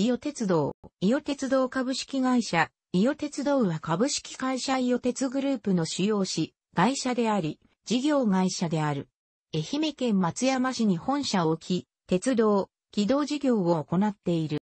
伊予鉄道、伊予鉄道株式会社、伊予鉄道は株式会社伊予鉄グループの主要紙、会社であり、事業会社である。愛媛県松山市に本社を置き、鉄道、軌道事業を行っている。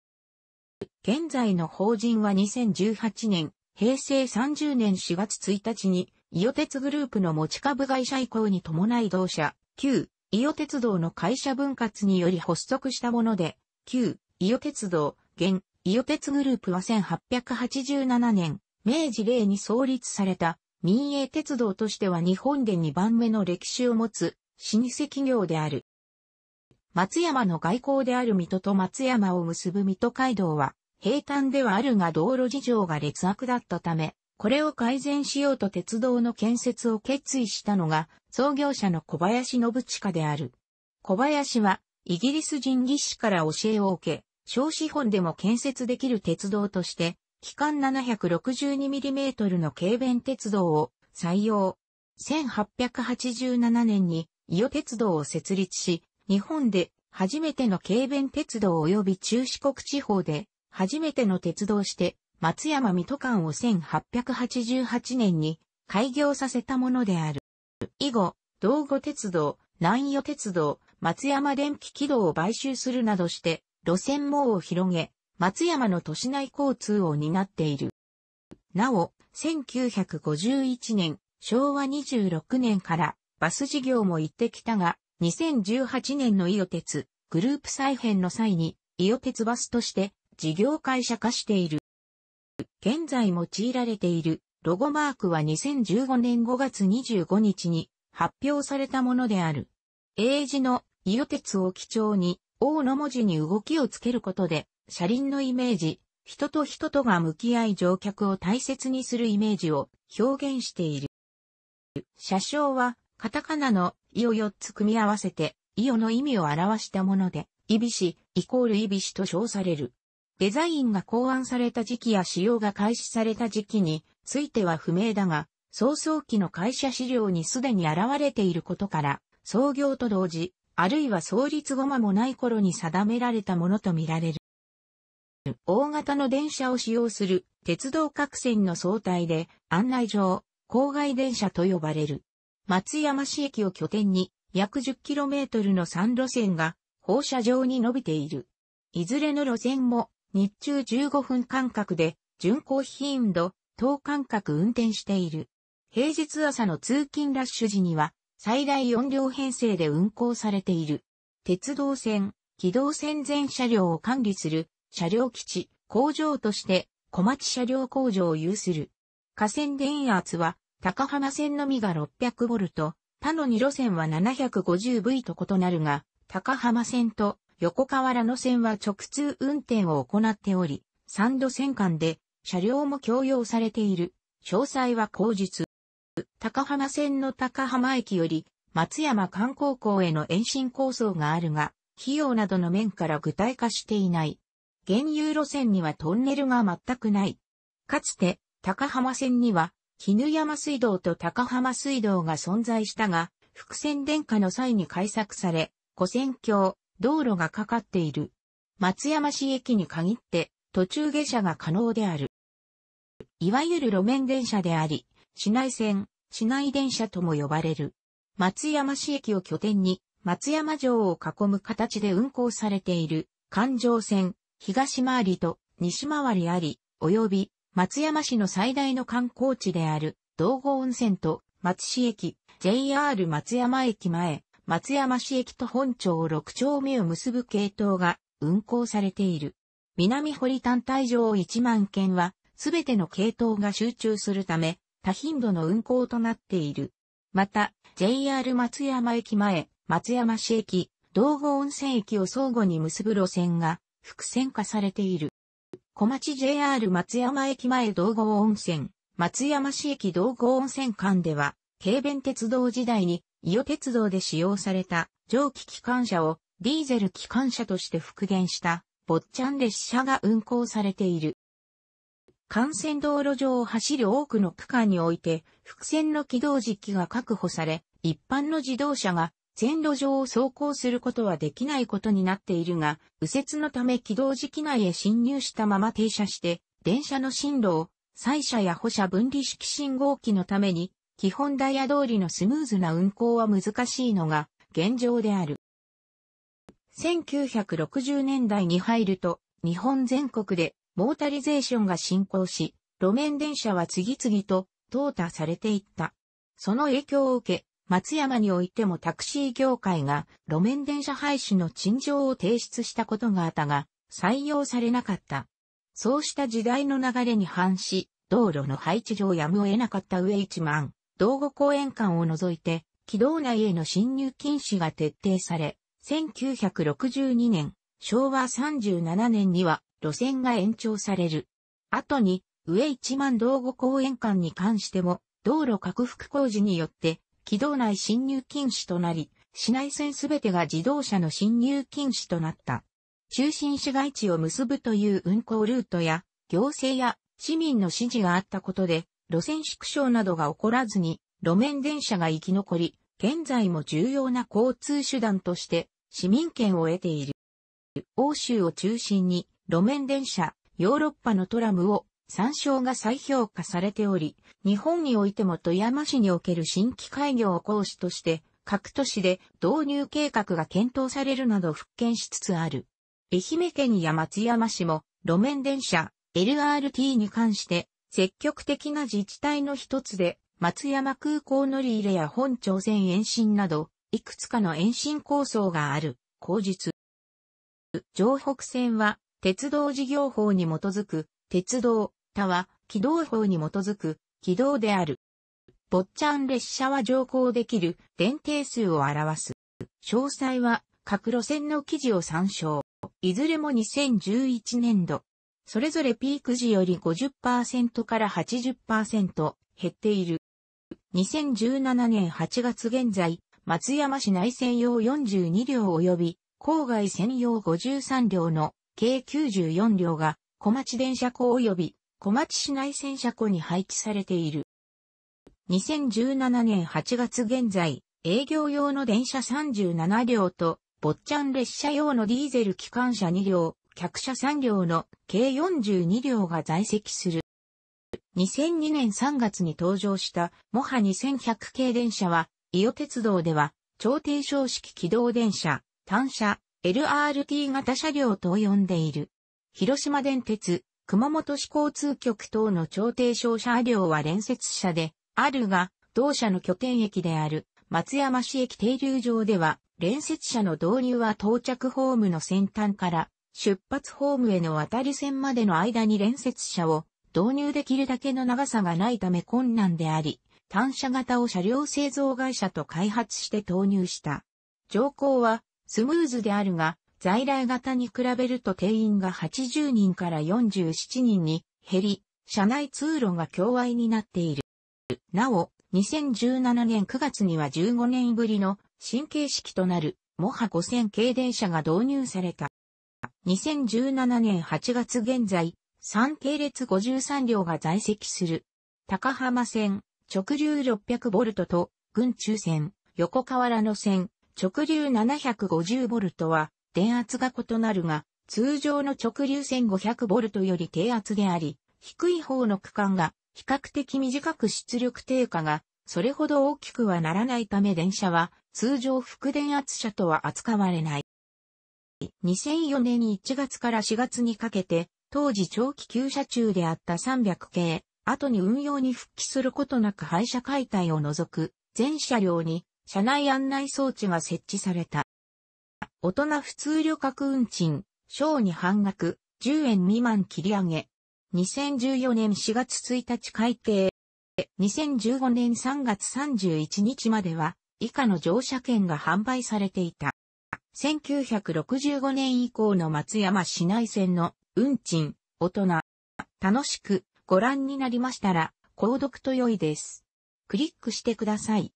現在の法人は2018年、平成30年4月1日に、伊予鉄グループの持ち株会社移行に伴い同社、旧、伊予鉄道の会社分割により発足したもので、旧、伊予鉄道、現、伊予鉄グループは1887年、明治令に創立された民営鉄道としては日本で2番目の歴史を持つ老舗企業である。松山の外交である水戸と松山を結ぶ水戸街道は平坦ではあるが道路事情が劣悪だったため、これを改善しようと鉄道の建設を決意したのが創業者の小林信親である。小林はイギリス人技師から教えを受け、小資本でも建設できる鉄道として、期間 762mm の軽便鉄道を採用。1887年に伊予鉄道を設立し、日本で初めての軽便鉄道及び中四国地方で初めての鉄道して、松山水戸間を1888年に開業させたものである。以後、道後鉄道、南予鉄道、松山電気軌道を買収するなどして、路線網を広げ、松山の都市内交通を担っている。なお、1951年、昭和26年からバス事業も行ってきたが、2018年の伊予鉄、グループ再編の際に、伊予鉄バスとして事業会社化している。現在用いられているロゴマークは2015年5月25日に発表されたものである。英字の伊予鉄を基調に王の文字に動きをつけることで、車輪のイメージ、人と人とが向き合い乗客を大切にするイメージを表現している。車掌は、カタカナのイを4つ組み合わせて、イオの意味を表したもので、イビシ、イコールイビシと称される。デザインが考案された時期や使用が開始された時期については不明だが、早々期の会社資料にすでに現れていることから、創業と同時、あるいは創立後間もない頃に定められたものとみられる。大型の電車を使用する鉄道各線の総体で案内上、郊外電車と呼ばれる。松山市駅を拠点に約 10km の3路線が放射状に伸びている。いずれの路線も日中15分間隔で巡航頻度、等間隔運転している。平日朝の通勤ラッシュ時には最大4両編成で運行されている。鉄道線、機動線全車両を管理する車両基地、工場として小町車両工場を有する。河川電圧は高浜線のみが600ボルト、他の2路線は 750V と異なるが、高浜線と横河原の線は直通運転を行っており、3度線間で車両も共用されている。詳細は後述。高浜線の高浜駅より松山観光港への延伸構想があるが、費用などの面から具体化していない。現有路線にはトンネルが全くない。かつて、高浜線には、絹山水道と高浜水道が存在したが、伏線電化の際に開作され、古線橋、道路がかかっている。松山市駅に限って、途中下車が可能である。いわゆる路面電車であり、市内線、市内電車とも呼ばれる。松山市駅を拠点に、松山城を囲む形で運行されている、環状線、東回りと西回りあり、及び、松山市の最大の観光地である、道後温泉と、松市駅、JR 松山駅前、松山市駅と本町6丁目を結ぶ系統が運行されている。南堀単体上1万件は、すべての系統が集中するため、多頻度の運行となっている。また、JR 松山駅前、松山市駅、道後温泉駅を相互に結ぶ路線が複線化されている。小町 JR 松山駅前道後温泉、松山市駅道後温泉間では、軽便鉄道時代に、伊予鉄道で使用された蒸気機関車をディーゼル機関車として復元した、坊ちゃん列車が運行されている。幹線道路上を走る多くの区間において、伏線の起動時期が確保され、一般の自動車が線路上を走行することはできないことになっているが、右折のため起動時期内へ侵入したまま停車して、電車の進路を、載車や歩車分離式信号機のために、基本ダイヤ通りのスムーズな運行は難しいのが現状である。1960年代に入ると、日本全国でモータリゼーションが進行し、路面電車は次々と淘汰されていった。その影響を受け、松山においてもタクシー業界が路面電車廃止の陳情を提出したことがあったが、採用されなかった。そうした時代の流れに反し、道路の配置上やむを得なかった上一万、道後公園間を除いて、軌道内への侵入禁止が徹底され、1962年、昭和37年には路線が延長される。後に、上一万道後公園間に関しても、道路拡幅工事によって、軌道内進入禁止となり、市内線すべてが自動車の進入禁止となった。中心市街地を結ぶという運行ルートや、行政や市民の指示があったことで、路線縮小などが起こらずに、路面電車が生き残り、現在も重要な交通手段として、市民権を得ている。欧州を中心に、路面電車、ヨーロッパのトラムを参照が再評価されており、日本においても富山市における新規開業を講師として、各都市で導入計画が検討されるなど復権しつつある。愛媛県や松山市も路面電車 LRT に関して積極的な自治体の一つで松山空港乗り入れや本朝鮮延伸などいくつかの延伸構想がある。後日。上北線は鉄道事業法に基づく、鉄道、他は、軌道法に基づく、軌道である。っちゃん列車は乗降できる電停数を表す。詳細は各路線の記事を参照。いずれも2011年度。それぞれピーク時より50%から80%減っている。2017年8月現在、松山市内専用42両及び郊外専用53両の計94両が小町電車庫及び小町市内線車庫に配置されている。2017年8月現在、営業用の電車37両と、坊ちゃん列車用のディーゼル機関車2両、客車3両の計42両が在籍する。2002年3月に登場したモハ2100系電車は、伊予鉄道では、超低床式軌道電車、単車、LRT 型車両と呼んでいる。広島電鉄、熊本市交通局等の調停商車両は連接車で、あるが、同社の拠点駅である松山市駅停留場では、連接車の導入は到着ホームの先端から出発ホームへの渡り線までの間に連接車を導入できるだけの長さがないため困難であり、単車型を車両製造会社と開発して投入した。乗降はスムーズであるが、在来型に比べると定員が80人から47人に減り、車内通路が共愛になっている。なお、2017年9月には15年ぶりの新形式となる、モハ5000系電車が導入された。2017年8月現在、3系列53両が在籍する。高浜線、直流 600V と、群中線、横河原の線、直流 750V は電圧が異なるが、通常の直流 1500V より低圧であり、低い方の区間が比較的短く出力低下がそれほど大きくはならないため電車は通常副電圧車とは扱われない。2004年1月から4月にかけて当時長期休車中であった300系、後に運用に復帰することなく廃車解体を除く全車両に車内案内装置が設置された。大人普通旅客運賃、小に半額、10円未満切り上げ。2014年4月1日改定。2015年3月31日までは、以下の乗車券が販売されていた。1965年以降の松山市内線の運賃、大人。楽しくご覧になりましたら、購読と良いです。クリックしてください。